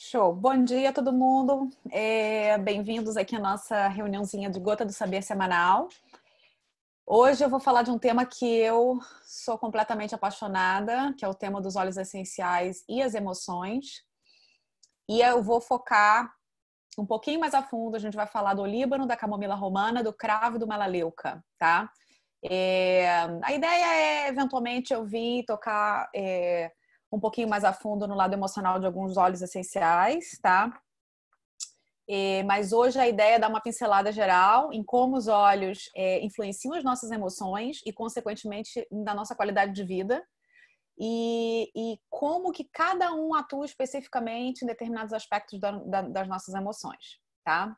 Show. Bom dia, todo mundo. É, Bem-vindos aqui à nossa reuniãozinha de Gota do Saber semanal. Hoje eu vou falar de um tema que eu sou completamente apaixonada, que é o tema dos óleos essenciais e as emoções. E eu vou focar um pouquinho mais a fundo. A gente vai falar do Líbano, da camomila romana, do cravo e do malaleuca, tá? É, a ideia é, eventualmente, eu vir tocar... É, um pouquinho mais a fundo no lado emocional de alguns óleos essenciais, tá? É, mas hoje a ideia é dar uma pincelada geral em como os olhos é, influenciam as nossas emoções e, consequentemente, na nossa qualidade de vida. E, e como que cada um atua especificamente em determinados aspectos da, da, das nossas emoções, tá?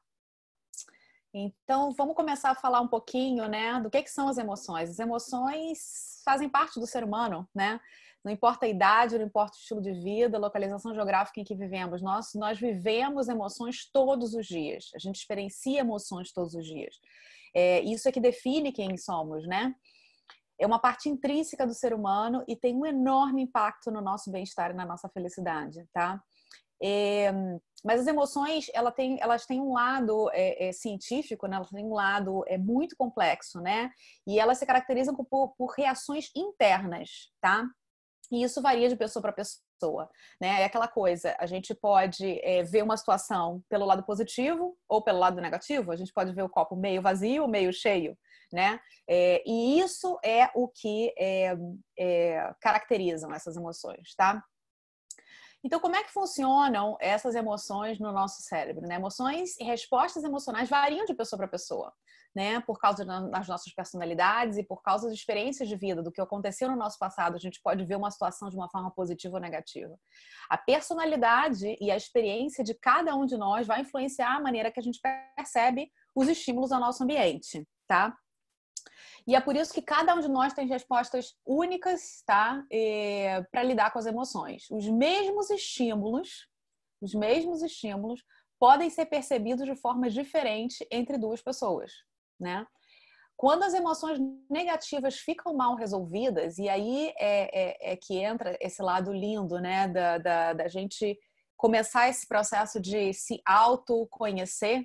Então, vamos começar a falar um pouquinho, né, do que, que são as emoções. As emoções fazem parte do ser humano, né? Não importa a idade, não importa o estilo de vida, localização geográfica em que vivemos, nós, nós vivemos emoções todos os dias, a gente experiencia emoções todos os dias. É, isso é que define quem somos, né? É uma parte intrínseca do ser humano e tem um enorme impacto no nosso bem-estar e na nossa felicidade, tá? É, mas as emoções, ela tem, elas têm um lado é, é, científico, né? elas têm um lado é, muito complexo, né? E elas se caracterizam por, por reações internas, tá? E isso varia de pessoa para pessoa, né? É aquela coisa, a gente pode é, ver uma situação pelo lado positivo ou pelo lado negativo, a gente pode ver o copo meio vazio, meio cheio, né? É, e isso é o que é, caracterizam essas emoções, tá? Então, como é que funcionam essas emoções no nosso cérebro? Né? Emoções e respostas emocionais variam de pessoa para pessoa né? Por causa das nossas personalidades e por causa das experiências de vida, do que aconteceu no nosso passado, a gente pode ver uma situação de uma forma positiva ou negativa. A personalidade e a experiência de cada um de nós vai influenciar a maneira que a gente percebe os estímulos ao nosso ambiente, tá? E é por isso que cada um de nós tem respostas únicas, tá? Para lidar com as emoções. Os mesmos estímulos, os mesmos estímulos podem ser percebidos de forma diferente entre duas pessoas né? Quando as emoções negativas ficam mal resolvidas, e aí é, é, é que entra esse lado lindo, né? Da, da, da gente começar esse processo de se autoconhecer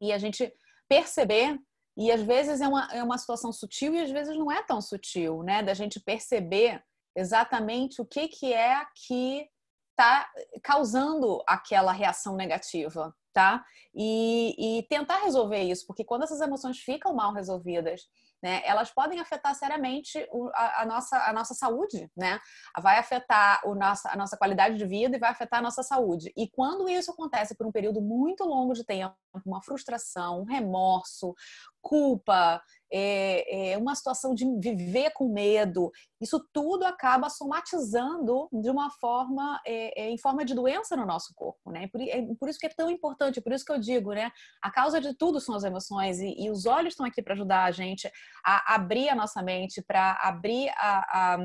e a gente perceber e às vezes é uma, é uma situação sutil e às vezes não é tão sutil, né? Da gente perceber exatamente o que, que é que está causando aquela reação negativa tá? E, e tentar resolver isso, porque quando essas emoções ficam mal resolvidas, né, elas podem afetar seriamente a, a, nossa, a nossa saúde, né? Vai afetar o nossa a nossa qualidade de vida e vai afetar a nossa saúde. E quando isso acontece por um período muito longo de tempo, uma frustração, um remorso, culpa, é, é uma situação de viver com medo, isso tudo acaba somatizando de uma forma, é, é em forma de doença no nosso corpo, né? Por, é, por, isso que é tão importante, por isso que eu digo, né? A causa de tudo são as emoções e, e os olhos estão aqui para ajudar a gente a abrir a nossa mente, para abrir a, a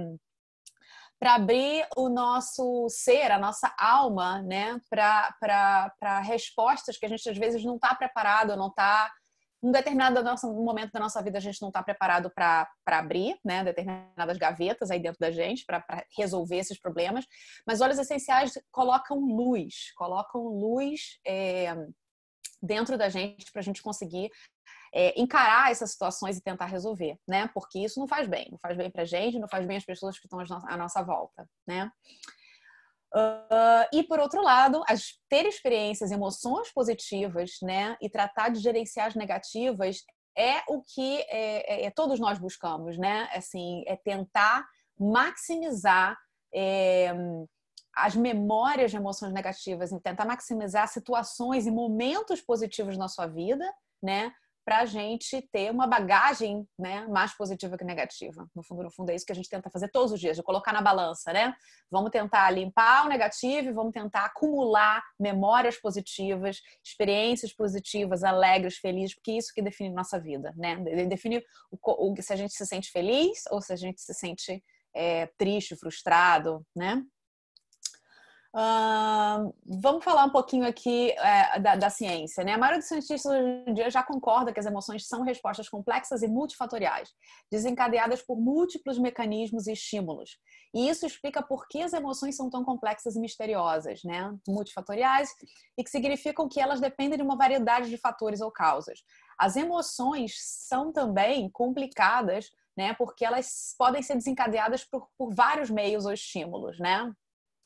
para abrir o nosso ser, a nossa alma, né? Para respostas que a gente às vezes não está preparado, não está um determinado nosso, momento da nossa vida a gente não está preparado para abrir né, determinadas gavetas aí dentro da gente para resolver esses problemas. Mas óleos essenciais colocam luz, colocam luz é, dentro da gente para a gente conseguir é, encarar essas situações e tentar resolver, né? Porque isso não faz bem, não faz bem para gente, não faz bem às pessoas que estão à nossa volta, né? Uh, e por outro lado, as, ter experiências, emoções positivas, né, e tratar de gerenciar as negativas é o que é, é, é todos nós buscamos, né? Assim, é tentar maximizar é, as memórias de emoções negativas, tentar maximizar situações e momentos positivos na sua vida, né? para a gente ter uma bagagem né, mais positiva que negativa. No fundo, no fundo, é isso que a gente tenta fazer todos os dias, de colocar na balança, né? Vamos tentar limpar o negativo e vamos tentar acumular memórias positivas, experiências positivas, alegres, felizes, porque é isso que define nossa vida, né? Define o, o, se a gente se sente feliz ou se a gente se sente é, triste, frustrado, né? Uh, vamos falar um pouquinho aqui é, da, da, ciência, né? A maioria dos cientistas hoje em dia já concorda que as emoções são respostas complexas e multifatoriais, desencadeadas por múltiplos mecanismos e estímulos. E isso explica por que as emoções são tão complexas e misteriosas, né? Multifatoriais e que significam que elas dependem de uma variedade de fatores ou causas. As emoções são também complicadas, né? Porque elas podem ser desencadeadas por, por vários meios ou estímulos, né?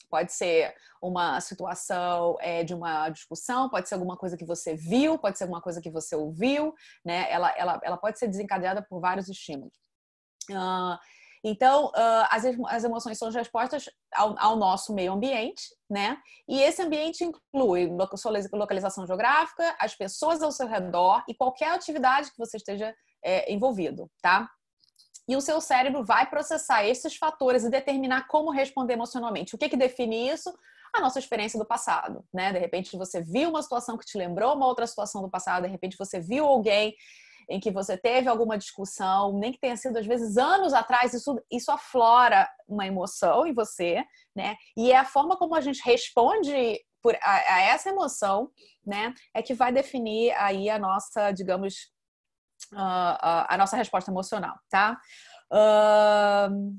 Pode ser uma situação é, de uma discussão, pode ser alguma coisa que você viu, pode ser alguma coisa que você ouviu, né? Ela, ela, ela pode ser desencadeada por vários estímulos. Uh, então, uh, as, as emoções são respostas ao, ao, nosso meio ambiente, né? E esse ambiente inclui sua localização geográfica, as pessoas ao seu redor e qualquer atividade que você esteja é, envolvido, tá? e o seu cérebro vai processar esses fatores e determinar como responder emocionalmente. O que, que define isso? A nossa experiência do passado, né? De repente você viu uma situação que te lembrou uma outra situação do passado, de repente você viu alguém em que você teve alguma discussão, nem que tenha sido às vezes anos atrás, isso, isso aflora uma emoção em você, né? E é a forma como a gente responde por, a, a essa emoção, né, é que vai definir aí a nossa, digamos, ah, ah, a nossa resposta emocional, tá? Uh,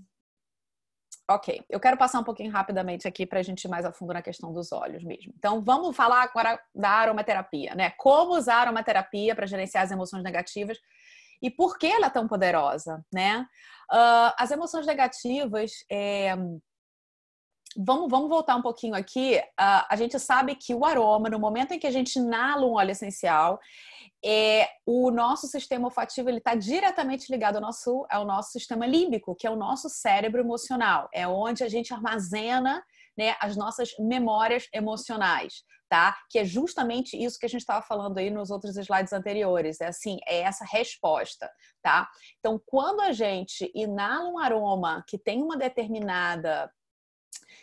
ok, eu quero passar um pouquinho rapidamente aqui para a gente ir mais a fundo na questão dos olhos mesmo. Então, vamos falar agora da aromaterapia, né? Como usar a aromaterapia para gerenciar as emoções negativas e por que ela é tão poderosa, né? Uh, as emoções negativas, é, vamos, vamos voltar um pouquinho aqui. Uh, a gente sabe que o aroma, no momento em que a gente inala um óleo essencial, é, o nosso sistema olfativo ele está diretamente ligado ao nosso, ao nosso sistema límbico, que é o nosso cérebro emocional. É onde a gente armazena né, as nossas memórias emocionais, tá? Que é justamente isso que a gente estava falando aí nos outros slides anteriores. É assim, é essa resposta, tá? Então, quando a gente inala um aroma que tem uma determinada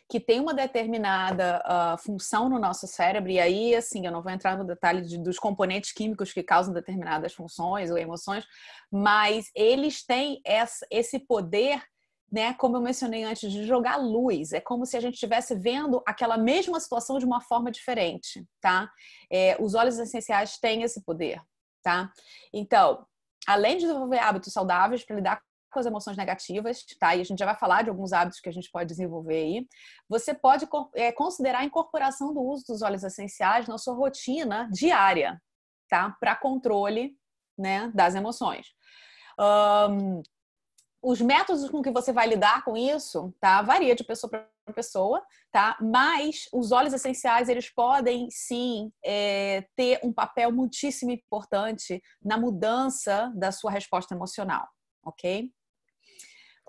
que tem uma determinada uh, função no nosso cérebro, e aí, assim, eu não vou entrar no detalhe de, dos componentes químicos que causam determinadas funções ou emoções, mas eles têm essa, esse poder, né, como eu mencionei antes, de jogar luz. É como se a gente estivesse vendo aquela mesma situação de uma forma diferente, tá? É, os óleos essenciais têm esse poder, tá? Então, além de desenvolver hábitos saudáveis para lidar com as emoções negativas, tá? E a gente já vai falar de alguns hábitos que a gente pode desenvolver aí. Você pode é, considerar a incorporação do uso dos óleos essenciais na sua rotina diária, tá? Para controle, né, das emoções. Um, os métodos com que você vai lidar com isso, tá? Varia de pessoa para pessoa, tá? Mas os óleos essenciais, eles podem sim é, ter um papel muitíssimo importante na mudança da sua resposta emocional, ok?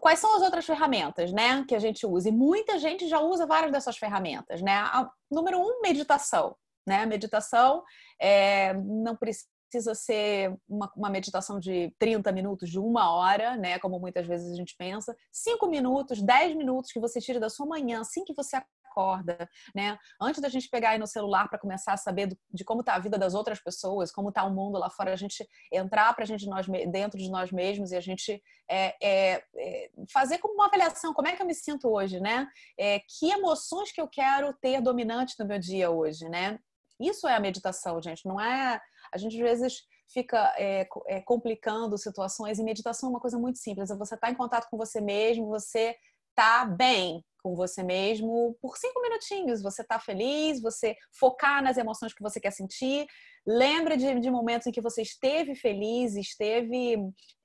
Quais são as outras ferramentas, né, que a gente usa? E muita gente já usa várias dessas ferramentas, né? A, número um, meditação, né? Meditação é, não precisa precisa ser uma, uma, meditação de 30 minutos, de uma hora, né? Como muitas vezes a gente pensa. Cinco minutos, dez minutos que você tira da sua manhã, assim que você acorda, né? Antes da gente pegar aí no celular para começar a saber do, de como está a vida das outras pessoas, como está o mundo lá fora, a gente entrar para a gente nós, dentro de nós mesmos e a gente é, é, é, fazer como uma avaliação, como é que eu me sinto hoje, né? É, que emoções que eu quero ter dominante no meu dia hoje, né? Isso é a meditação, gente. Não é a gente às vezes fica é, é, complicando situações e meditação é uma coisa muito simples. É você está em contato com você mesmo, você está bem com você mesmo por cinco minutinhos. Você está feliz, você focar nas emoções que você quer sentir. Lembra de, de momentos em que você esteve feliz, esteve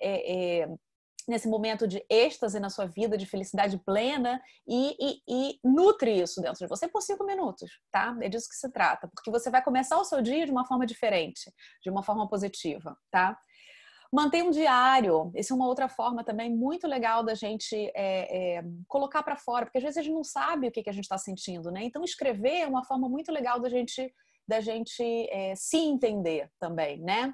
é, é nesse momento de êxtase na sua vida, de felicidade plena, e, e, e, nutre isso dentro de você por cinco minutos, tá? É disso que se trata, porque você vai começar o seu dia de uma forma diferente, de uma forma positiva, tá? Manter um diário, essa é uma outra forma também muito legal da gente é, é, colocar para fora, porque às vezes a gente não sabe o que, que a gente está sentindo, né? Então escrever é uma forma muito legal da gente da gente é, se entender também, né?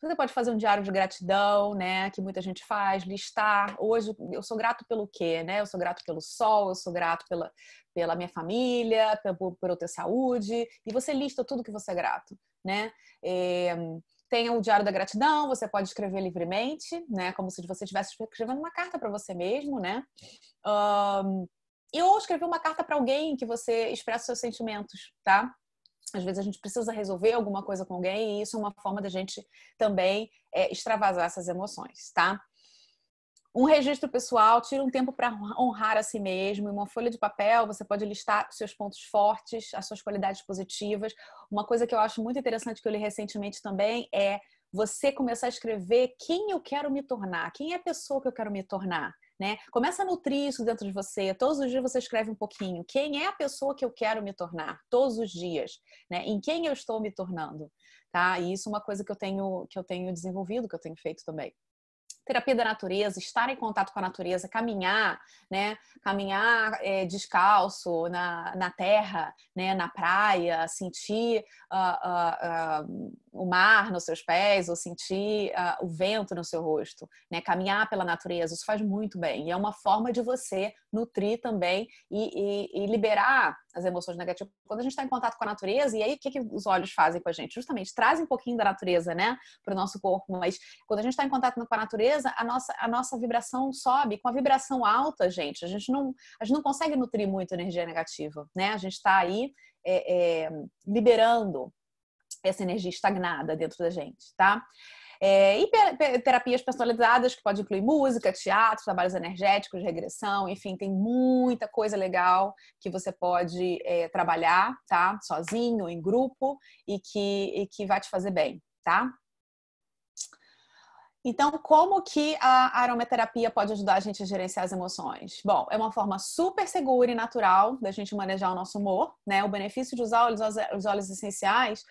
Você pode fazer um diário de gratidão, né? Que muita gente faz, listar. Hoje eu sou grato pelo quê, né? Eu sou grato pelo sol, eu sou grato pela, pela minha família, por, por eu ter saúde. E você lista tudo que você é grato, né? É, tem o diário da gratidão, você pode escrever livremente, né? Como se você estivesse escrevendo uma carta para você mesmo, né? Um, e ou escrever uma carta para alguém que você expressa seus sentimentos, tá? Às vezes a gente precisa resolver alguma coisa com alguém e isso é uma forma da gente também é, extravasar essas emoções, tá? Um registro pessoal, tira um tempo para honrar a si mesmo. Em uma folha de papel, você pode listar seus pontos fortes, as suas qualidades positivas. Uma coisa que eu acho muito interessante que eu li recentemente também é você começar a escrever quem eu quero me tornar, quem é a pessoa que eu quero me tornar né? Começa a nutrir isso dentro de você. Todos os dias você escreve um pouquinho. Quem é a pessoa que eu quero me tornar? Todos os dias, né? Em quem eu estou me tornando, tá? E isso é uma coisa que eu tenho que eu tenho desenvolvido, que eu tenho feito também terapia da natureza, estar em contato com a natureza, caminhar, né? Caminhar é, descalço na, na terra, né? Na praia, sentir uh, uh, uh, o mar nos seus pés ou sentir o vento no seu rosto, né? Caminhar pela natureza, isso faz muito bem. E é uma forma de você nutrir também e, e, e liberar as emoções negativas. Quando a gente está em contato com a natureza, e aí o que, que os olhos fazem com a gente? Justamente trazem um pouquinho da natureza, né? Para o nosso corpo, mas quando a gente está em contato com a natureza, a nossa, a nossa vibração sobe. Com a vibração alta, gente, a gente não, a gente não consegue nutrir muito energia negativa, né? A gente está aí é, é, liberando essa energia estagnada dentro da gente, tá? É, e terapias personalizadas, que pode incluir música, teatro, trabalhos energéticos, regressão, enfim, tem muita coisa legal que você pode é, trabalhar, tá? Sozinho, em grupo, e que, e que vai te fazer bem, tá? Então, como que a aromaterapia pode ajudar a gente a gerenciar as emoções? Bom, é uma forma super segura e natural da gente manejar o nosso humor, né? O benefício de usar os óleos essenciais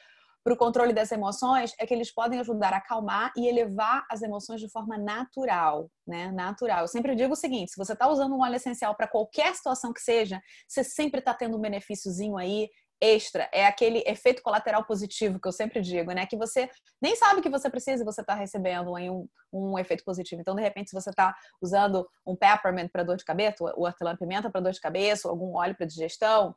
para o controle das emoções é que eles podem ajudar a acalmar e elevar as emoções de forma natural, né? Natural. Eu sempre digo o seguinte: se você está usando um óleo essencial para qualquer situação que seja, você sempre está tendo um benefíciozinho aí extra, é aquele efeito colateral positivo que eu sempre digo, né? Que você nem sabe que você precisa e você está recebendo aí um, um efeito positivo. Então, de repente, se você está usando um peppermint para dor de cabeça, o hortelã-pimenta para dor de cabeça, ou algum óleo para digestão,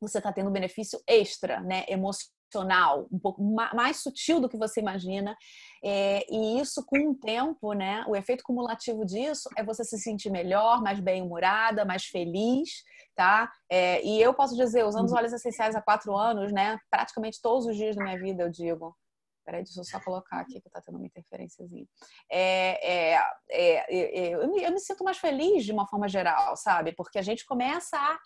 você está tendo um benefício extra, né, emocional emocional, um pouco mais sutil do que você imagina. É, e isso, com o tempo, né? O efeito cumulativo disso é você se sentir melhor, mais bem-humorada, mais feliz, tá? É, e eu posso dizer, usando os uhum. óleos essenciais há quatro anos, né? Praticamente todos os dias da minha vida, eu digo. Peraí, deixa eu só colocar aqui que tá tendo uma interferência. É, é, é, eu, me, eu, me, sinto mais feliz de uma forma geral, sabe? Porque a gente começa a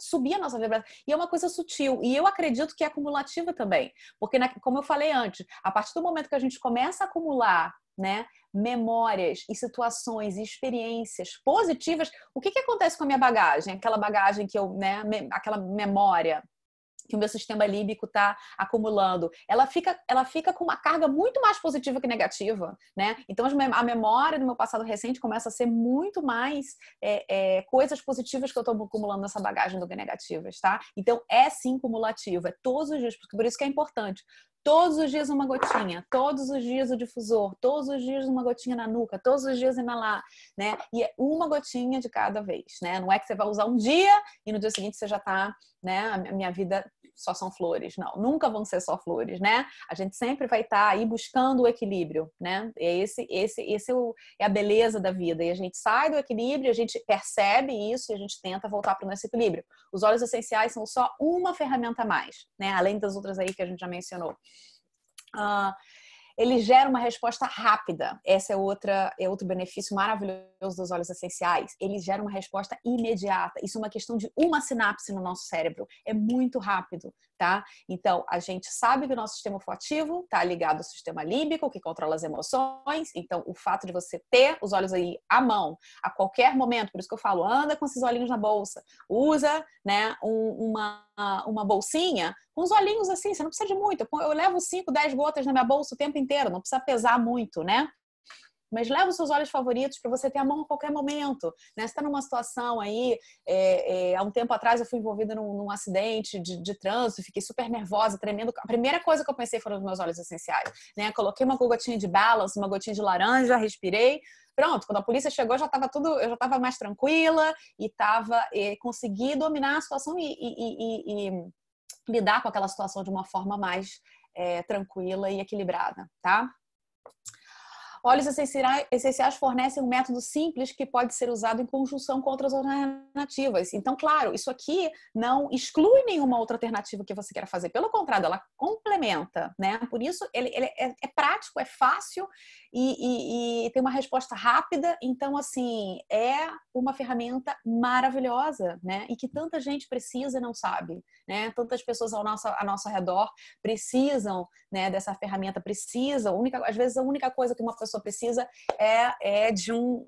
subir a nossa vibração. E é uma coisa sutil. E eu acredito que é acumulativa também. Porque, como eu falei antes, a partir do momento que a gente começa a acumular né, memórias e situações e experiências positivas, o que, que acontece com a minha bagagem? Aquela bagagem que eu, né, me, aquela memória que o meu sistema límbico está acumulando, ela fica, ela fica com uma carga muito mais positiva que negativa, né? Então a memória do meu passado recente começa a ser muito mais é, é, coisas positivas que eu estou acumulando nessa bagagem do que negativas, tá? Então é sim cumulativo, é todos os dias, por isso que é importante. Todos os dias uma gotinha, todos os dias o difusor, todos os dias uma gotinha na nuca, todos os dias inalar, né? E é uma gotinha de cada vez, né? Não é que você vai usar um dia e no dia seguinte você já está né? A minha vida só são flores. Não, nunca vão ser só flores, né? A gente sempre vai estar tá aí buscando o equilíbrio, né? É esse, esse, esse é, o, é, a beleza da vida. E a gente sai do equilíbrio, a gente percebe isso e a gente tenta voltar para o nosso equilíbrio. Os óleos essenciais são só uma ferramenta a mais, né? Além das outras aí que a gente já mencionou. Uh, ele gera uma resposta rápida. Essa é outra é outro benefício maravilhoso dos óleos essenciais. Ele gera uma resposta imediata. Isso é uma questão de uma sinapse no nosso cérebro. É muito rápido, tá? Então, a gente sabe que o nosso sistema olfativo está ligado ao sistema límbico, que controla as emoções. Então, o fato de você ter os olhos aí à mão a qualquer momento, por isso que eu falo, anda com esses olhinhos na bolsa, usa, né, um, uma uma bolsinha, uns olhinhos assim, você não precisa de muito. Eu levo 5, 10 gotas na minha bolsa o tempo inteiro, não precisa pesar muito, né? mas leva os seus olhos favoritos para você ter a mão a qualquer momento. Né? Você está numa situação aí, é, é, há um tempo atrás eu fui envolvida num, num acidente de, de, trânsito, fiquei super nervosa, tremendo. A primeira coisa que eu pensei foram os meus óleos essenciais. Né? Coloquei uma gotinha de balance, uma gotinha de laranja, respirei, Pronto, quando a polícia chegou, já estava tudo, eu já estava mais tranquila e estava e consegui dominar a situação e, e, e, e lidar com aquela situação de uma forma mais eh, tranquila e equilibrada, tá? Óleos essenciais fornecem um método simples que pode ser usado em conjunção com outras alternativas. Então, claro, isso aqui não exclui nenhuma outra alternativa que você queira fazer. Pelo contrário, ela complementa, né? Por isso, ele, ele é, é, prático, é fácil e, e, e tem uma resposta rápida. Então, assim, é uma ferramenta maravilhosa, né? E que tanta gente precisa e não sabe, né? Tantas pessoas ao nosso, ao nosso redor precisam né, dessa ferramenta, precisam. Única, às vezes, a única coisa que uma pessoa pessoa precisa é, é de, um,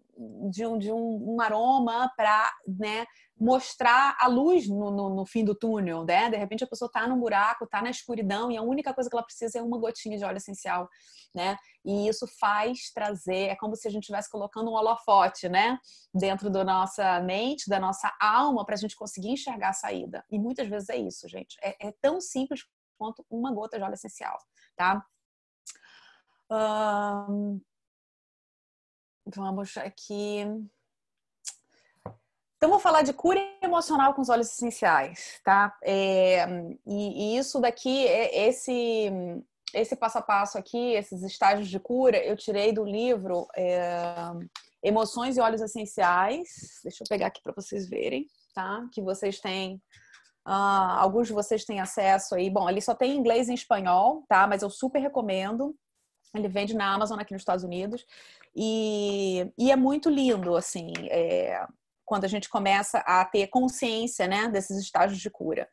de, um, de um, aroma para né, mostrar a luz no, no, no, fim do túnel, né? De repente a pessoa está num buraco, está na escuridão e a única coisa que ela precisa é uma gotinha de óleo essencial, né? E isso faz trazer, é como se a gente estivesse colocando um holofote, né? Dentro da nossa mente, da nossa alma, para a gente conseguir enxergar a saída. E muitas vezes é isso, gente. É, é tão simples quanto uma gota de óleo essencial, tá? Um, Vamos aqui. Então, vou falar de cura emocional com os óleos essenciais, tá? É, e, e, isso daqui, é, esse, esse passo a passo aqui, esses estágios de cura, eu tirei do livro é, Emoções e Olhos Essenciais. Deixa eu pegar aqui para vocês verem, tá? Que vocês têm. Uh, alguns de vocês têm acesso aí. Bom, ali só tem inglês e espanhol, tá? Mas eu super recomendo. Ele vende na Amazon aqui nos Estados Unidos e, e é muito lindo, assim, é, quando a gente começa a ter consciência, né, desses estágios de cura.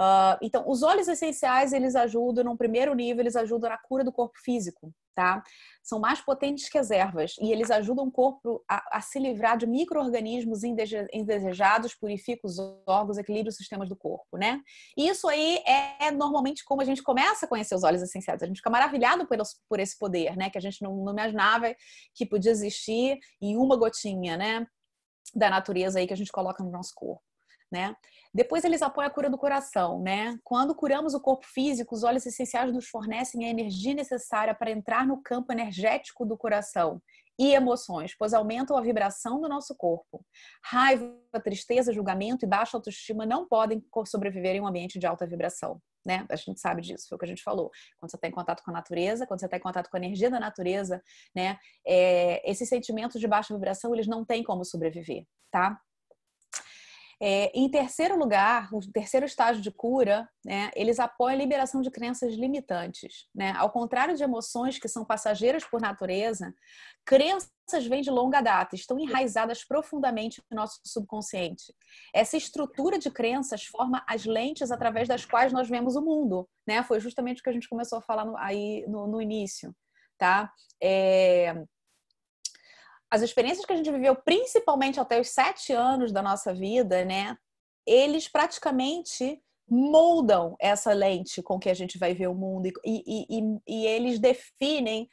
Uh, então, os óleos essenciais, eles ajudam, num primeiro nível, eles ajudam na cura do corpo físico, tá? São mais potentes que as ervas e eles ajudam o corpo a, a se livrar de micro-organismos indesejados, purificam os órgãos, equilibram os sistemas do corpo, né? E isso aí é, normalmente como a gente começa a conhecer os óleos essenciais. A gente fica maravilhado por, por esse poder, né? Que a gente não, não imaginava que podia existir em uma gotinha, né? da natureza aí que a gente coloca no nosso corpo né? Depois eles apoiam a cura do coração, né? Quando curamos o corpo físico, os óleos essenciais nos fornecem a energia necessária para entrar no campo energético do coração e emoções, pois aumentam a vibração do nosso corpo. Raiva, tristeza, julgamento e baixa autoestima não podem sobreviver em um ambiente de alta vibração. Né? A gente sabe disso, foi o que a gente falou. Quando você está em contato com a natureza, quando você está em contato com a energia da natureza, né? É, esses sentimentos de baixa vibração, eles não têm como sobreviver, tá? É, em terceiro lugar, o terceiro estágio de cura, né, eles apoiam a liberação de crenças limitantes. Né? Ao contrário de emoções que são passageiras por natureza, crenças vêm de longa data, estão enraizadas profundamente no nosso subconsciente. Essa estrutura de crenças forma as lentes através das quais nós vemos o mundo. Né? Foi justamente o que a gente começou a falar no, aí no, no início. Tá? É as experiências que a gente viveu, principalmente até os sete anos da nossa vida, né? Eles praticamente moldam essa lente com que a gente vai ver o mundo e, e, e, e eles definem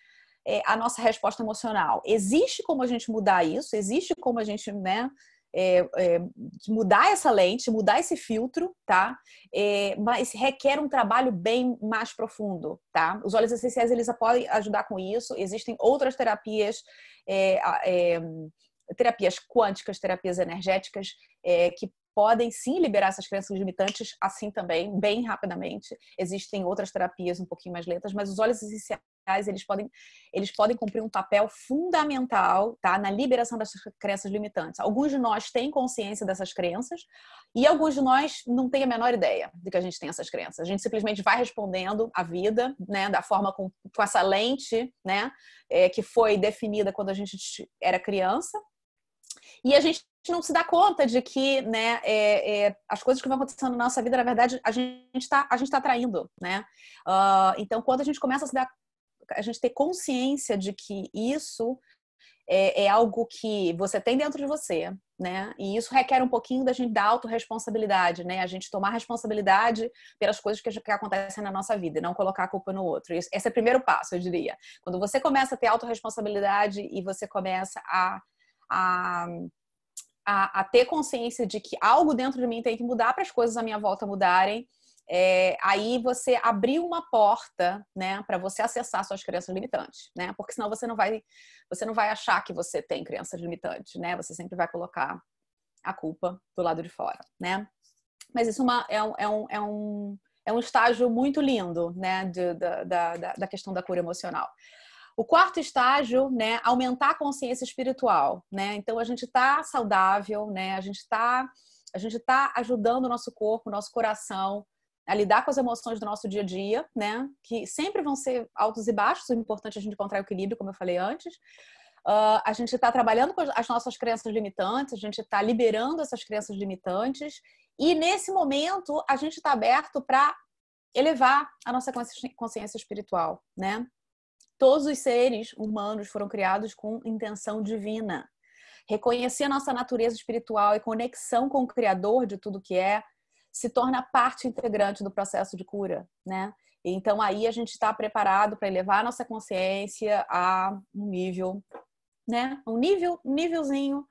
é, a nossa resposta emocional. Existe como a gente mudar isso, existe como a gente né, é, é, mudar essa lente, mudar esse filtro, tá? É, mas requer um trabalho bem mais profundo, tá? Os óleos essenciais eles podem ajudar com isso. Existem outras terapias é, é, terapias quânticas, terapias energéticas, é, que podem sim liberar essas crenças limitantes assim também, bem rapidamente. Existem outras terapias um pouquinho mais lentas, mas os óleos essenciais eles podem, eles podem cumprir um papel fundamental tá, na liberação dessas crenças limitantes. Alguns de nós têm consciência dessas crenças e alguns de nós não têm a menor ideia de que a gente tem essas crenças. A gente simplesmente vai respondendo a vida né, da forma com, com essa lente né, é, que foi definida quando a gente era criança. E a gente não se dá conta de que né, é, é, as coisas que vão acontecendo na nossa vida, na verdade, a gente está tá atraindo. Tá né? Uh, então, quando a gente começa a se dar a gente ter consciência de que isso é, é, algo que você tem dentro de você, né? E isso requer um pouquinho da gente dar autorresponsabilidade, né? A gente tomar responsabilidade pelas coisas que, que acontecem na nossa vida e não colocar a culpa no outro. Esse é o primeiro passo, eu diria. Quando você começa a ter autorresponsabilidade e você começa a, a, a, a ter consciência de que algo dentro de mim tem que mudar para as coisas à minha volta mudarem é, aí você abrir uma porta, né, para você acessar suas crenças limitantes, né? Porque senão você não vai, você não vai achar que você tem crenças limitantes, né? Você sempre vai colocar a culpa do lado de fora, né? Mas isso é, uma, é, um, é, um, é, um, é um estágio muito lindo, né, de, da, da, da questão da cura emocional. O quarto estágio, né, aumentar a consciência espiritual, né? Então a gente está saudável, né? A gente está a gente está ajudando o nosso corpo, o nosso coração a lidar com as emoções do nosso dia a dia, né? Que sempre vão ser altos e baixos, o é importante é a gente encontrar o equilíbrio, como eu falei antes. Uh, a gente está trabalhando com as nossas crenças limitantes, a gente está liberando essas crenças limitantes, e nesse momento a gente está aberto para elevar a nossa consciência espiritual, né? Todos os seres humanos foram criados com intenção divina. Reconhecer a nossa natureza espiritual e conexão com o Criador de tudo que é se torna parte integrante do processo de cura, né? Então aí a gente está preparado para elevar a nossa consciência a um nível, né? Um nível, nívelzinho uh,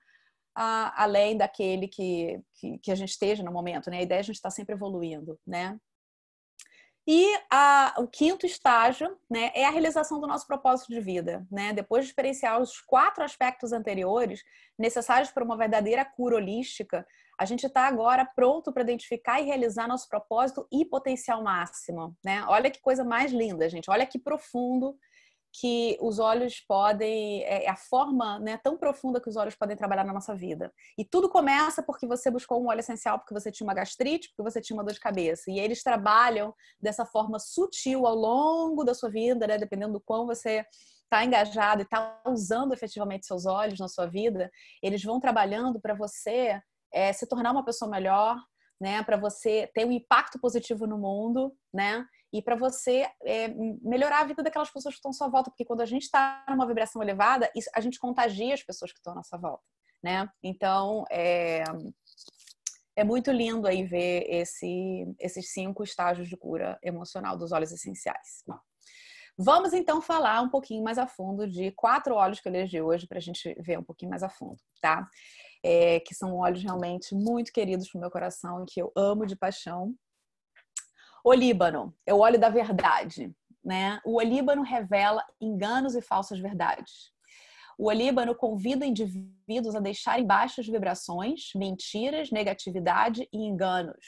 além daquele que, que, que, a gente esteja no momento, né? A ideia é a gente estar tá sempre evoluindo, né? E o quinto estágio né, é a realização do nosso propósito de vida. Né? Depois de experienciar os quatro aspectos anteriores necessários para uma verdadeira cura holística, a gente está agora pronto para identificar e realizar nosso propósito e potencial máximo, né? Olha que coisa mais linda, gente. Olha que profundo que os olhos podem, é, é a forma né, tão profunda que os olhos podem trabalhar na nossa vida. E tudo começa porque você buscou um óleo essencial, porque você tinha uma gastrite, porque você tinha uma dor de cabeça. E eles trabalham dessa forma sutil ao longo da sua vida, né, dependendo do quão você está engajado e está usando efetivamente seus olhos na sua vida, eles vão trabalhando para você é, se tornar uma pessoa melhor, né? Para você ter um impacto positivo no mundo, né? E para você é, melhorar a vida daquelas pessoas que estão à sua volta, porque quando a gente está numa vibração elevada, a gente contagia as pessoas que estão à nossa volta, né? Então é, é muito lindo aí ver esse, esses cinco estágios de cura emocional dos olhos essenciais. Vamos então falar um pouquinho mais a fundo de quatro olhos que eu elegi hoje para a gente ver um pouquinho mais a fundo, tá? é, que são óleos realmente muito queridos para o meu coração, que eu amo de paixão. Olíbano é o óleo da verdade. Né? O olíbano revela enganos e falsas verdades. O olíbano convida indivíduos a deixarem baixas vibrações, mentiras, negatividade e enganos.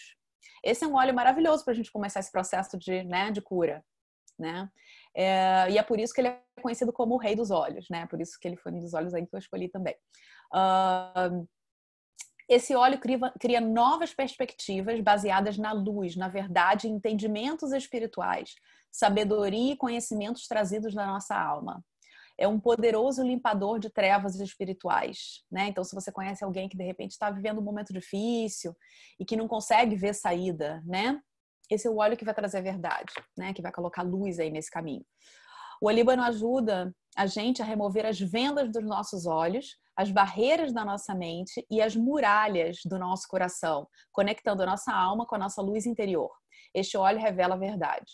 Esse é um óleo maravilhoso para a gente começar esse processo de, né, de cura. Né? É, e é por isso que ele é conhecido como o rei dos olhos, né? Por isso que ele foi um dos olhos aí que eu escolhi também esse óleo cria, cria, novas perspectivas baseadas na luz, na verdade, entendimentos espirituais, sabedoria e conhecimentos trazidos da nossa alma. É um poderoso limpador de trevas espirituais, né? Então, se você conhece alguém que de repente está vivendo um momento difícil e que não consegue ver saída, né? Esse é o óleo que vai trazer a verdade, né? Que vai colocar luz aí nesse caminho. O olíbano ajuda a gente a remover as vendas dos nossos olhos as barreiras da nossa mente e as muralhas do nosso coração, conectando a nossa alma com a nossa luz interior. Este óleo revela a verdade.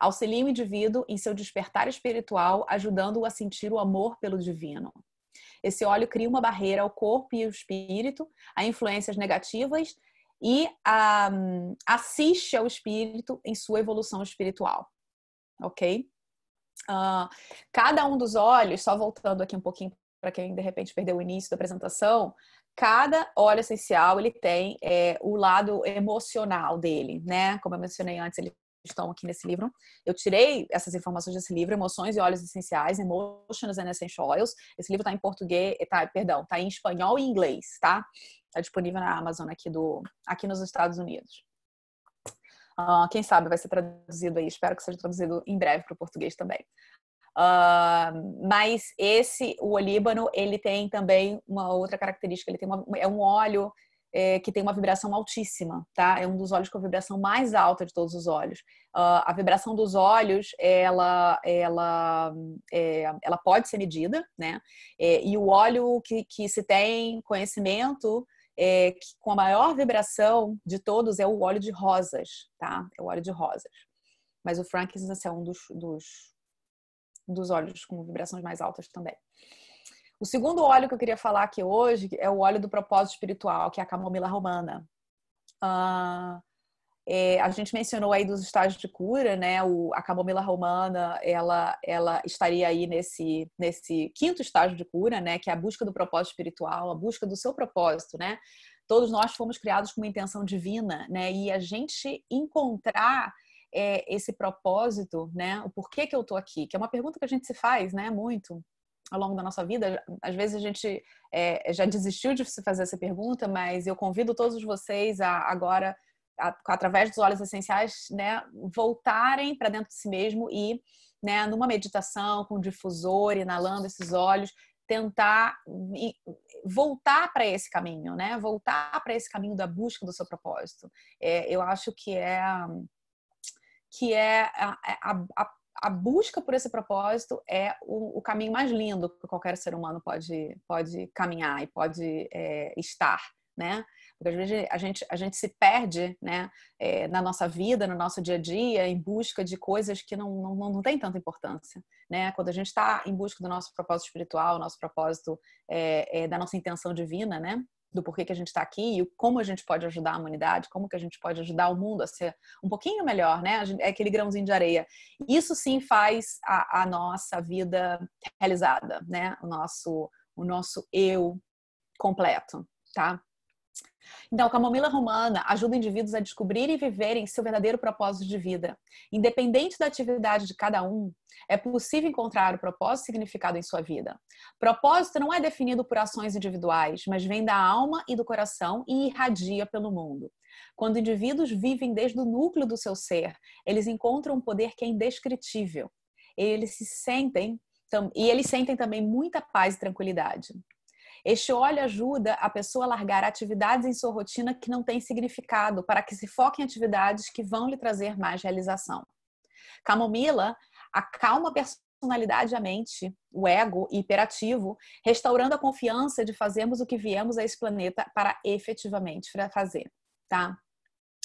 Auxilia o indivíduo em seu despertar espiritual, ajudando-o a sentir o amor pelo divino. Esse óleo cria uma barreira ao corpo e ao espírito, a influências negativas e a, hum, assiste ao espírito em sua evolução espiritual. Ok? Uh, cada um dos olhos, só voltando aqui um pouquinho para quem de repente perdeu o início da apresentação, cada óleo essencial ele tem é, o lado emocional dele, né? Como eu mencionei antes, eles estão aqui nesse livro. Eu tirei essas informações desse livro, Emoções e Óleos Essenciais, Emotions and Essential Oils. Esse livro está em português, eh, tá, perdão, está em espanhol e inglês, tá? Está disponível na Amazon aqui do, aqui nos Estados Unidos. Uh, quem sabe vai ser traduzido aí. Espero que seja traduzido em breve para o português também. Uh, mas esse, o olíbano, ele tem também uma outra característica, ele tem uma, é um óleo é, que tem uma vibração altíssima, tá? É um dos óleos com a vibração mais alta de todos os óleos. Uh, a vibração dos óleos, ela, ela, é, ela pode ser medida, né? É, e o óleo que, que se tem conhecimento é, que, com a maior vibração de todos é o óleo de rosas, tá? É o óleo de rosas. Mas o frankincense é um dos, dos dos olhos com vibrações mais altas também. O segundo óleo que eu queria falar aqui hoje é o óleo do propósito espiritual, que é a camomila romana. Ah, é, a gente mencionou aí dos estágios de cura, né? O, a camomila romana, ela, ela estaria aí nesse, nesse quinto estágio de cura, né? Que é a busca do propósito espiritual, a busca do seu propósito, né? Todos nós fomos criados com uma intenção divina, né? E a gente encontrar é, esse propósito, né? O porquê que eu estou aqui? Que é uma pergunta que a gente se faz, né? Muito ao longo da nossa vida. Às vezes a gente é, já desistiu de se fazer essa pergunta, mas eu convido todos vocês a agora, a, através dos olhos essenciais, né, voltarem para dentro de si mesmo e, né, numa meditação com um difusor, inalando esses olhos, tentar voltar para esse caminho, né? Voltar para esse caminho da busca do seu propósito. É, eu acho que é que é a, a, a busca por esse propósito é o, o, caminho mais lindo que qualquer ser humano pode, pode caminhar e pode é, estar, né? Porque às vezes a gente, a gente se perde né, é, na nossa vida, no nosso dia a dia, em busca de coisas que não, não, não tem tanta importância. Né? Quando a gente está em busca do nosso propósito espiritual, nosso propósito, é, é, da nossa intenção divina, né? do porquê que a gente está aqui e como a gente pode ajudar a humanidade, como que a gente pode ajudar o mundo a ser um pouquinho melhor, né? É aquele grãozinho de areia. Isso sim faz a, a nossa vida realizada, né? O nosso, o nosso eu completo, tá? Então, a camomila romana ajuda indivíduos a descobrir e viverem seu verdadeiro propósito de vida. Independente da atividade de cada um, é possível encontrar o propósito e significado em sua vida. Propósito não é definido por ações individuais, mas vem da alma e do coração e irradia pelo mundo. Quando indivíduos vivem desde o núcleo do seu ser, eles encontram um poder que é indescritível. Eles se sentem e eles sentem também muita paz e tranquilidade. Este óleo ajuda a pessoa a largar atividades em sua rotina que não têm significado, para que se foque em atividades que vão lhe trazer mais realização. Camomila acalma a personalidade e a mente, o ego hiperativo, restaurando a confiança de fazermos o que viemos a esse planeta para efetivamente fazer, tá?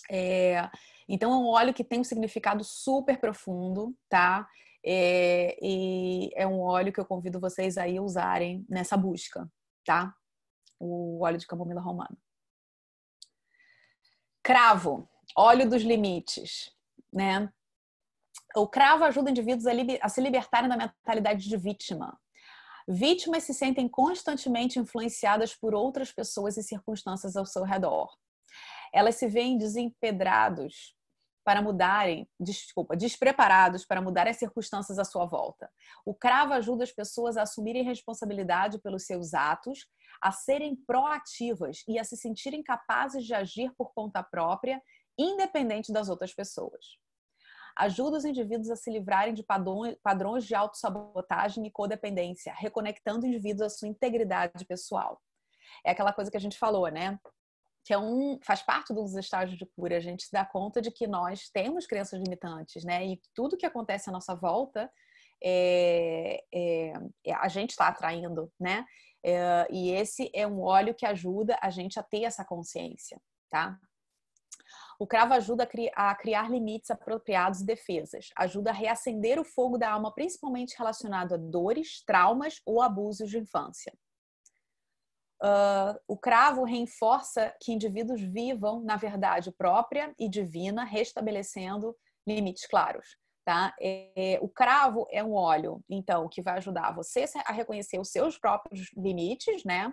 É, então é um óleo que tem um significado super profundo, tá? É, e é um óleo que eu convido vocês aí a usarem nessa busca, tá? O óleo de camomila romano. Cravo, óleo dos limites, né? O cravo ajuda indivíduos a, a se libertarem da mentalidade de vítima. Vítimas se sentem constantemente influenciadas por outras pessoas e circunstâncias ao seu redor. Elas se veem desempedrados para mudarem, desculpa, despreparados para mudar as circunstâncias à sua volta. O cravo ajuda as pessoas a assumirem responsabilidade pelos seus atos, a serem proativas e a se sentirem capazes de agir por conta própria, independente das outras pessoas. Ajuda os indivíduos a se livrarem de padrões de autossabotagem e codependência, reconectando indivíduos à sua integridade pessoal. É aquela coisa que a gente falou, né? que é um faz parte dos estágios de cura, a gente se dá conta de que nós temos crenças limitantes, né? E tudo que acontece à nossa volta é, é, é a gente está atraindo, né? É, e esse é um óleo que ajuda a gente a ter essa consciência, tá? O cravo ajuda a, cri a criar limites apropriados e defesas, ajuda a reacender o fogo da alma, principalmente relacionado a dores, traumas ou abusos de infância. Uh, o cravo reforça que indivíduos vivam na verdade própria e divina, restabelecendo limites claros. Tá? É, é o cravo é um óleo, então, que vai ajudar você a reconhecer os seus próprios limites, né?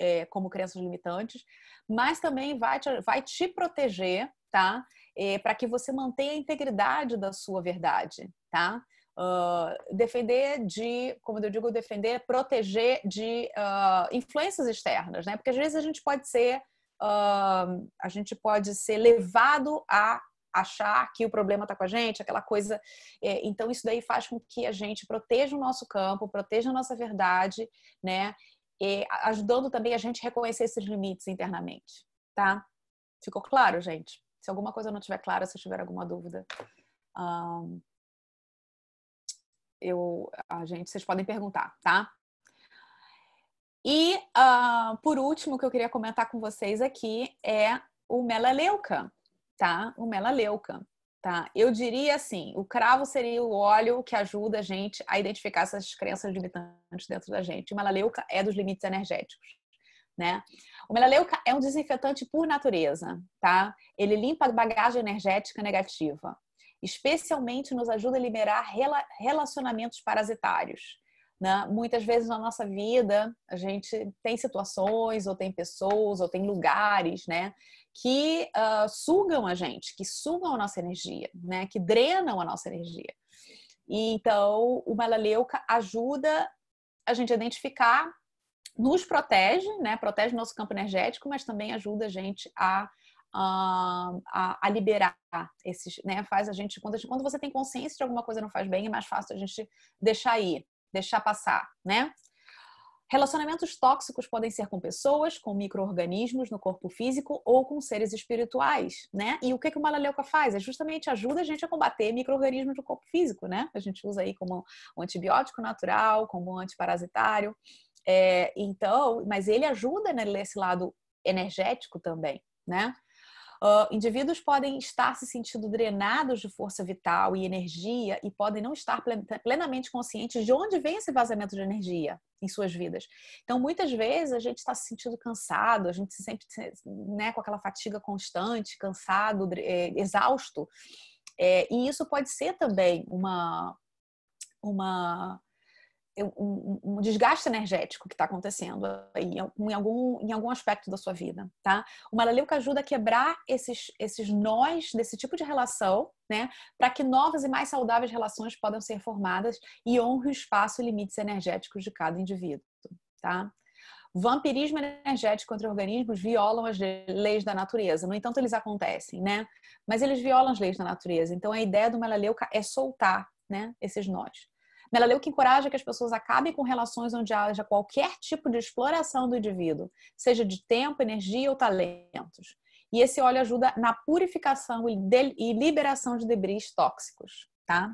É, como crenças limitantes, mas também vai te, vai te proteger, tá? É, para que você mantenha a integridade da sua verdade, tá? Uh, defender de, como eu digo, defender, proteger de uh, influências externas, né? Porque às vezes a gente pode ser, uh, a gente pode ser levado a achar que o problema está com a gente, aquela coisa. É, então isso daí faz com que a gente proteja o nosso campo, proteja a nossa verdade, né? E ajudando também a gente reconhecer esses limites internamente, tá? Ficou claro, gente? Se alguma coisa não estiver clara, se tiver alguma dúvida. Um eu, a gente, vocês podem perguntar, tá? E uh, por último, que eu queria comentar com vocês aqui é o melaleuca, tá? O melaleuca, tá? Eu diria assim, o cravo seria o óleo que ajuda a gente a identificar essas crenças limitantes dentro da gente. O melaleuca é dos limites energéticos. Né? O melaleuca é um desinfetante por natureza, tá? Ele limpa a bagagem energética negativa especialmente nos ajuda a liberar rela relacionamentos parasitários. Né? Muitas vezes na nossa vida a gente tem situações, ou tem pessoas, ou tem lugares, né? Que uh, sugam a gente, que sugam a nossa energia, né? Que drenam a nossa energia. E, então, o malaleuca ajuda a gente a identificar, nos protege, né? Protege nosso campo energético, mas também ajuda a gente a a, a, liberar esses, né? Faz a gente quando, a gente, quando você tem consciência de alguma coisa não faz bem, é mais fácil a gente deixar ir, deixar passar, né? Relacionamentos tóxicos podem ser com pessoas, com micro-organismos no corpo físico ou com seres espirituais, né? E o que, que o Malaleuca faz? É justamente ajuda a gente a combater micro-organismos do corpo físico, né? A gente usa aí como um antibiótico natural, como um antiparasitário. É, então, mas ele ajuda nesse lado energético também, né? Uh, indivíduos podem estar se sentindo drenados de força vital e energia e podem não estar plenamente conscientes de onde vem esse vazamento de energia em suas vidas. Então, muitas vezes a gente está se sentindo cansado, a gente se sente né, com aquela fatiga constante, cansado, é, exausto. É, e isso pode ser também uma, uma um, um desgaste energético que está acontecendo em, em, algum, em algum aspecto da sua vida, tá? O Malaleuca ajuda a quebrar esses, esses nós desse tipo de relação, né? Para que novas e mais saudáveis relações possam ser formadas e honre o espaço e limites energéticos de cada indivíduo, tá? Vampirismo energético contra organismos violam as leis da natureza. No entanto, eles acontecem, né? Mas eles violam as leis da natureza. Então, a ideia do Malaleuca é soltar né, esses nós. Ela leu que encoraja que as pessoas acabem com relações onde haja qualquer tipo de exploração do indivíduo, seja de tempo, energia ou talentos. E esse óleo ajuda na purificação e liberação de debris tóxicos, tá?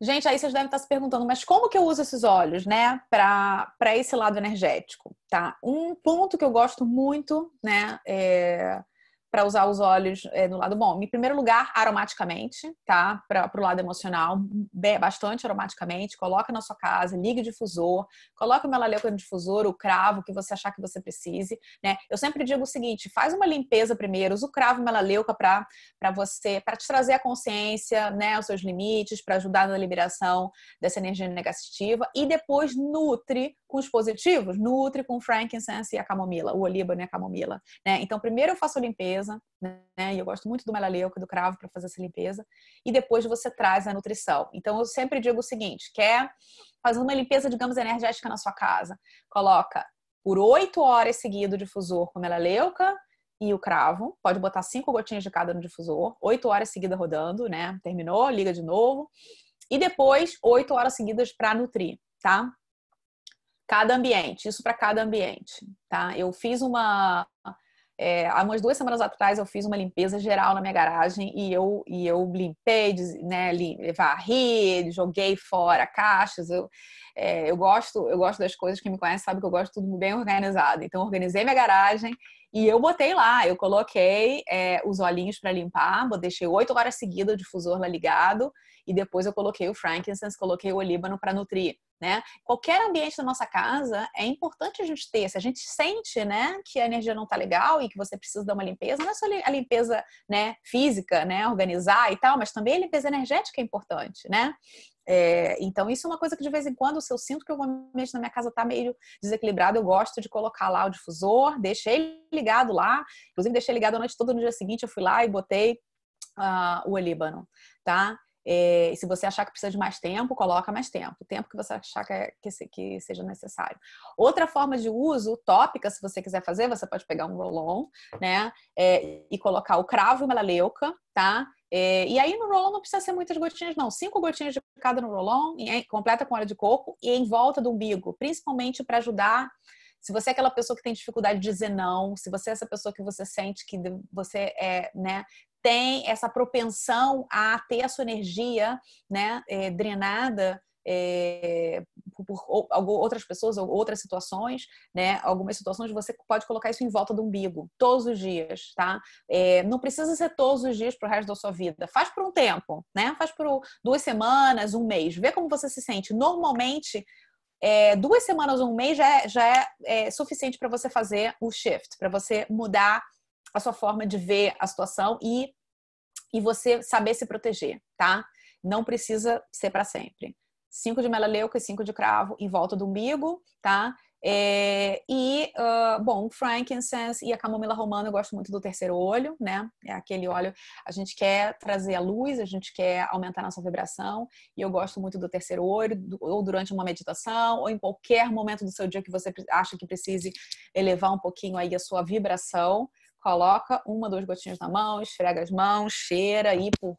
Gente, aí vocês devem estar se perguntando, mas como que eu uso esses óleos, né, para esse lado energético, tá? Um ponto que eu gosto muito, né, é para usar os olhos é, no lado bom. Em primeiro lugar, aromaticamente, tá? Para o lado emocional, bastante aromaticamente. Coloca na sua casa, ligue o difusor, coloca o melaleuca no difusor, o cravo que você achar que você precise, né? Eu sempre digo o seguinte: faz uma limpeza primeiro, usa o cravo melaleuca para você, para te trazer a consciência, né? Os seus limites, para ajudar na liberação dessa energia negativa e depois nutre com os positivos, nutre com frankincense e a camomila, o olíbano e né, a camomila. Né? Então, primeiro eu faço a limpeza, né? e eu gosto muito do melaleuca, do cravo para fazer essa limpeza, e depois você traz a nutrição. Então, eu sempre digo o seguinte: quer fazer uma limpeza, digamos, energética na sua casa? Coloca por oito horas seguido o difusor com melaleuca, e o cravo. Pode botar cinco gotinhas de cada no difusor, oito horas seguidas rodando, né? Terminou, liga de novo. E depois, oito horas seguidas para nutrir, tá? Cada ambiente, isso para cada ambiente, tá? Eu fiz uma. É, há umas duas semanas atrás eu fiz uma limpeza geral na minha garagem e eu, e eu limpei, né, varri, joguei fora caixas. Eu, é, eu gosto eu gosto das coisas, que me conhece sabe que eu gosto de tudo bem organizado. Então, organizei minha garagem e eu botei lá, eu coloquei é, os olhinhos para limpar, deixei oito horas seguidas o difusor lá ligado e depois eu coloquei o frankincense, coloquei o olíbano para nutrir. Né? Qualquer ambiente da nossa casa é importante a gente ter. Se a gente sente, né, que a energia não está legal e que você precisa dar uma limpeza, não é só a limpeza, né, física, né, organizar e tal, mas também a limpeza energética é importante, né? É, então, isso é uma coisa que de vez em quando, se eu sinto que o ambiente na minha casa está meio desequilibrado, eu gosto de colocar lá o difusor, deixei ligado lá, inclusive deixei ligado a noite toda no dia seguinte, eu fui lá e botei uh, o olíbano, tá? É, se você achar que precisa de mais tempo, coloca mais tempo, o tempo que você achar que, é, que, se, que, seja necessário. Outra forma de uso tópica, se você quiser fazer, você pode pegar um rolon, né, é, e colocar o cravo e uma laleuca, tá? É, e aí no rolon não precisa ser muitas gotinhas, não. Cinco gotinhas de cada no rolon, completa com óleo de coco e em volta do umbigo, principalmente para ajudar se você é aquela pessoa que tem dificuldade de dizer não, se você é essa pessoa que você sente que você é, né, tem essa propensão a ter a sua energia né, é, drenada é, por, por, outras pessoas ou outras situações, né? Algumas situações você pode colocar isso em volta do umbigo todos os dias, tá? É, não precisa ser todos os dias pro resto da sua vida. Faz por um tempo, né? Faz por duas semanas, um mês. Vê como você se sente. Normalmente é, duas semanas ou um mês já é, já é, é suficiente para você fazer o shift, para você mudar a sua forma de ver a situação e e você saber se proteger, tá? Não precisa ser para sempre. Cinco de melaleuca e cinco de cravo em volta do umbigo, tá? É, e, uh, bom, frankincense e a camomila romana, eu gosto muito do terceiro olho, né? É aquele óleo, a gente quer trazer a luz, a gente quer aumentar a nossa vibração, e eu gosto muito do terceiro olho, do, ou durante uma meditação, ou em qualquer momento do seu dia que você acha que precise elevar um pouquinho aí a sua vibração, coloca uma, duas gotinhas na mão, esfrega as mãos, cheira aí por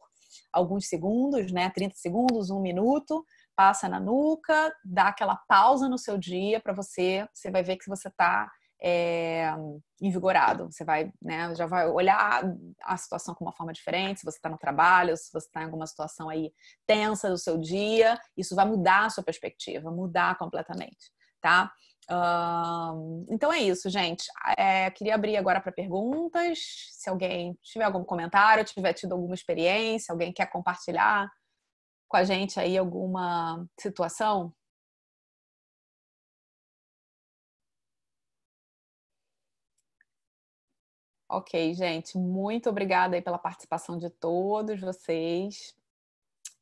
alguns segundos, né? 30 segundos, um minuto, passa na nuca, dá aquela pausa no seu dia para você, você vai ver que você está é, invigorado. Você vai, né, já vai olhar a situação com uma forma diferente, se você está no trabalho, se você está em alguma situação aí tensa do seu dia, isso vai mudar a sua perspectiva, mudar completamente, tá? então é isso, gente. É, queria abrir agora para perguntas. Se alguém tiver algum comentário, tiver tido alguma experiência, alguém quer compartilhar com a gente aí alguma situação. Ok, gente, muito obrigada aí pela participação de todos vocês.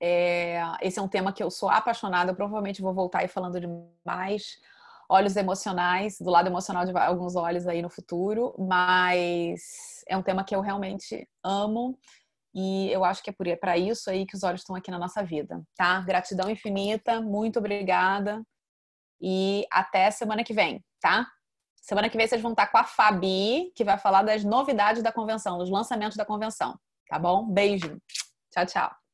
É, esse é um tema que eu sou apaixonada, eu provavelmente vou voltar aí falando de mais olhos emocionais, do lado emocional de alguns olhos aí no futuro, mas é um tema que eu realmente amo e eu acho que é para isso aí que os olhos estão aqui na nossa vida, tá? Gratidão infinita, muito obrigada e até semana que vem, tá? Semana que vem vocês vão estar com a Fabi, que vai falar das novidades da convenção, dos lançamentos da convenção, tá bom? Beijo. Tchau, tchau.